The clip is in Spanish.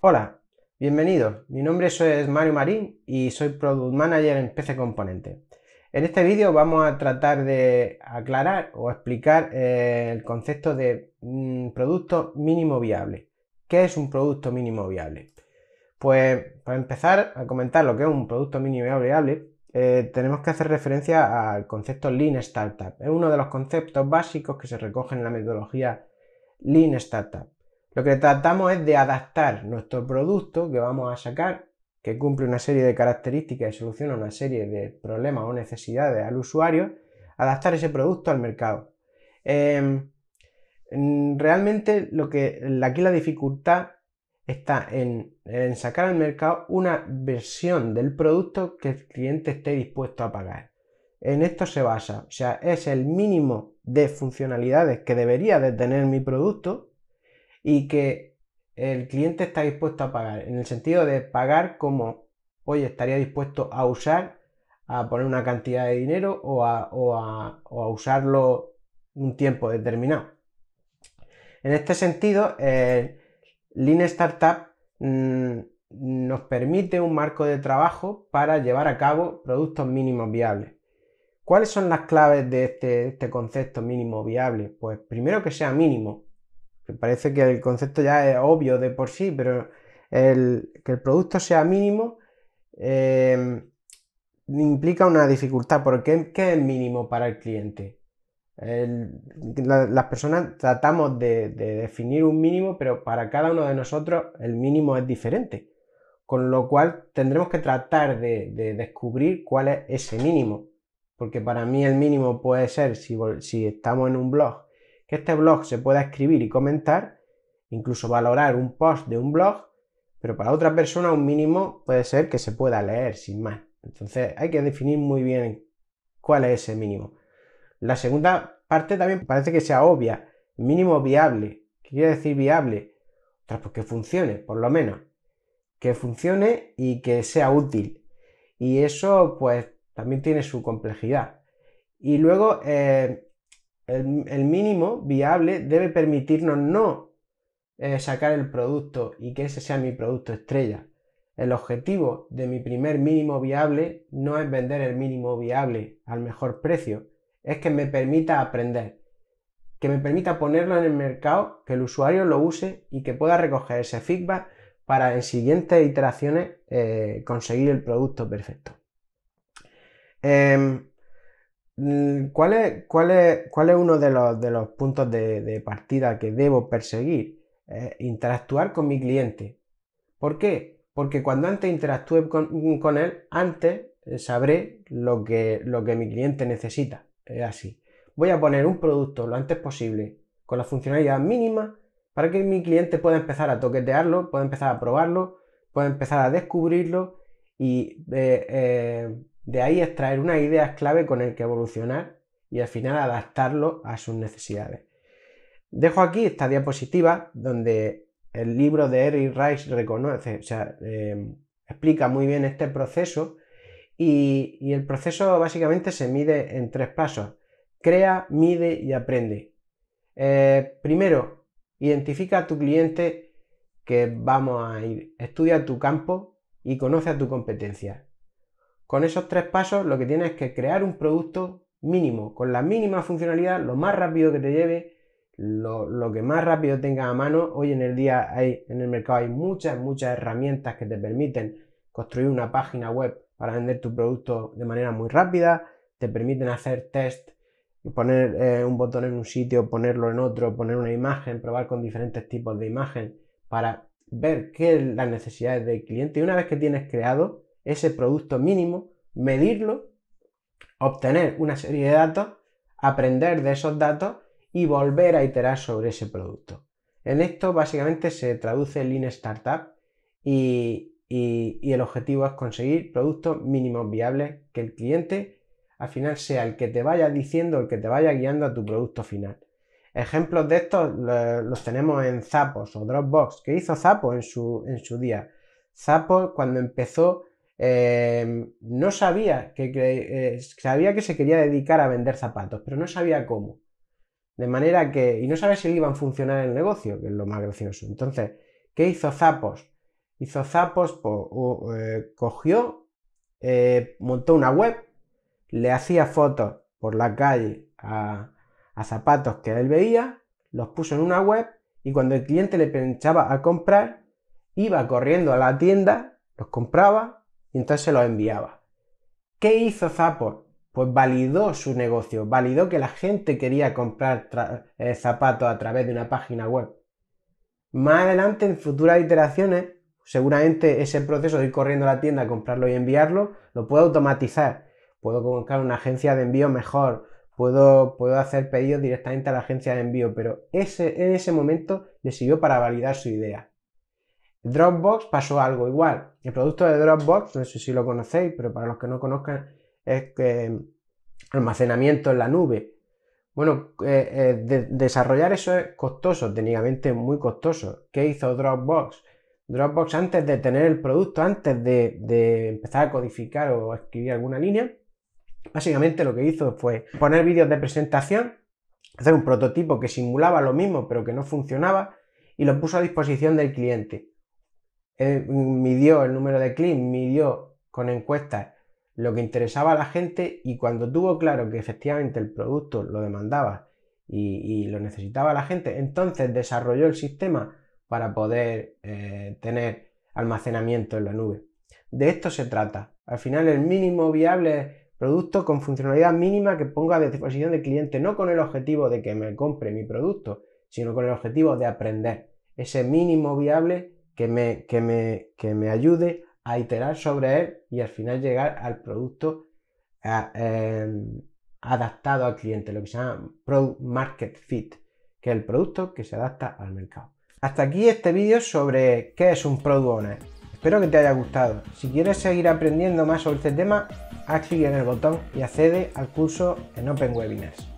Hola, bienvenidos. Mi nombre es Mario Marín y soy Product Manager en PC Componente. En este vídeo vamos a tratar de aclarar o explicar eh, el concepto de mm, producto mínimo viable. ¿Qué es un producto mínimo viable? Pues para empezar a comentar lo que es un producto mínimo viable, eh, tenemos que hacer referencia al concepto Lean Startup. Es uno de los conceptos básicos que se recogen en la metodología Lean Startup. Lo que tratamos es de adaptar nuestro producto que vamos a sacar, que cumple una serie de características y soluciona una serie de problemas o necesidades al usuario, adaptar ese producto al mercado. Em, realmente lo que aquí la dificultad está en, en, sacar al mercado una versión del producto que el cliente esté dispuesto a pagar. En esto se basa, o sea, es el mínimo de funcionalidades que debería de tener mi producto y que el cliente está dispuesto a pagar, en el sentido de pagar como, hoy estaría dispuesto a usar, a poner una cantidad de dinero o a, usarlo un tiempo determinado. En este sentido, Lean Startup mm, nos permite un marco de trabajo para llevar a cabo productos mínimos viables. ¿Cuáles son las claves de este, este concepto mínimo viable? Pues primero que sea mínimo, me parece que el concepto ya es obvio de por sí, pero el, que el producto sea mínimo em, implica una dificultad, porque ¿qué es mínimo para el cliente? las personas tratamos de, definir un mínimo, pero para cada uno de nosotros el mínimo es diferente, con lo cual tendremos que tratar de, descubrir cuál es ese mínimo, porque para mí el mínimo puede ser, si, si estamos en un blog que este blog se pueda escribir y comentar, incluso valorar un post de un blog, pero para otra persona un mínimo puede ser que se pueda leer sin más. Entonces hay que definir muy bien cuál es ese mínimo. La segunda parte también parece que sea obvia, mínimo viable. ¿Qué quiere decir viable? Pues que funcione, por lo menos. Que funcione y que sea útil. Y eso pues también tiene su complejidad. Y luego eh, el, mínimo viable debe permitirnos no eh, sacar el producto y que ese sea mi producto estrella. El objetivo de mi primer mínimo viable no es vender el mínimo viable al mejor precio, es que me permita aprender, que me permita ponerlo en el mercado, que el usuario lo use y que pueda recoger ese feedback para en siguientes iteraciones eh, conseguir el producto perfecto. Em, Mm, ¿Cuál es, cuál es, cuál es uno de los, de los puntos de, partida que debo perseguir? Eh, interactuar con mi cliente. ¿Por qué? Porque cuando antes interactúe con, con él, antes eh, sabré lo que, lo que mi cliente necesita. Es así. Voy a poner un producto lo antes posible con la funcionalidad mínima para que mi cliente pueda empezar a toquetearlo, pueda empezar a probarlo, pueda empezar a descubrirlo y eh, de ahí extraer unas ideas clave con el que evolucionar y al final adaptarlo a sus necesidades. Dejo aquí esta diapositiva donde el libro de Eric Rice reconoce, em, explica muy bien este proceso y, el proceso básicamente se mide en tres pasos. Crea, mide y aprende. Eh, primero, identifica a tu cliente que vamos a ir, estudia tu campo y conoce a tu competencia. Con esos tres pasos lo que tienes que crear un producto mínimo, con la mínima funcionalidad, lo más rápido que te lleve, lo, que más rápido tengas a mano. Hoy en el día hay, en el mercado hay muchas, muchas herramientas que te permiten construir una página web para vender tu producto de manera muy rápida, te permiten hacer test, poner eh, un botón en un sitio, ponerlo en otro, poner una imagen, probar con diferentes tipos de imagen para ver qué es las necesidades del cliente. Y una vez que tienes creado ese producto mínimo, medirlo, obtener una serie de datos, aprender de esos datos y volver a iterar sobre ese producto. En esto básicamente se traduce Lean Startup y, el objetivo es conseguir productos mínimos viables que el cliente al final sea el que te vaya diciendo, el que te vaya guiando a tu producto final. Ejemplos de estos los tenemos en Zappos o Dropbox, que hizo Zappos en su, en su día. Zappos cuando empezó Em, no sabía que, eh, sabía que se quería dedicar a vender zapatos, pero no sabía cómo. De manera que, y no sabía si le iban a funcionar el negocio, que es lo más gracioso. Entonces, ¿qué hizo Zapos? Hizo Zapos, eh, cogió, eh, montó una web, le hacía fotos por la calle a, a zapatos que él veía, los puso en una web y cuando el cliente le pensaba a comprar, iba corriendo a la tienda, los compraba, y entonces se los enviaba. ¿Qué hizo Zapor? Pues validó su negocio, validó que la gente quería comprar eh, zapatos a través de una página web. Más adelante, en futuras iteraciones, seguramente ese proceso de ir corriendo a la tienda a comprarlo y enviarlo, lo puedo automatizar. Puedo colocar una agencia de envío mejor, Puedo, hacer pedidos directamente a la agencia de envío, pero ese, en ese momento le sirvió para validar su idea. Dropbox pasó algo igual. El producto de Dropbox, no sé si lo conocéis, pero para los que no conozcan, es que em, almacenamiento en la nube. Bueno, eh, eh, desarrollar eso es costoso, técnicamente muy costoso. ¿Qué hizo Dropbox? Dropbox antes de tener el producto, antes de, empezar a codificar o escribir alguna línea, básicamente lo que hizo fue poner vídeos de presentación, hacer un prototipo que simulaba lo mismo pero que no funcionaba y lo puso a disposición del cliente. Eh, midió el número de clics, midió con encuestas lo que interesaba a la gente y cuando tuvo claro que efectivamente el producto lo demandaba y, lo necesitaba la gente, entonces desarrolló el sistema para poder eh, tener almacenamiento en la nube. De esto se trata. Al final el mínimo viable producto con funcionalidad mínima que ponga a disposición del cliente, no con el objetivo de que me compre mi producto, sino con el objetivo de aprender. Ese mínimo viable que me, ayude a iterar sobre él y al final llegar al producto em, adaptado al cliente, lo que se llama Product Market Fit, que es el producto que se adapta al mercado. Hasta aquí este vídeo sobre qué es un Product Owner. Espero que te haya gustado. Si quieres seguir aprendiendo más sobre este tema, haz clic en el botón y accede al curso en Open Webinars.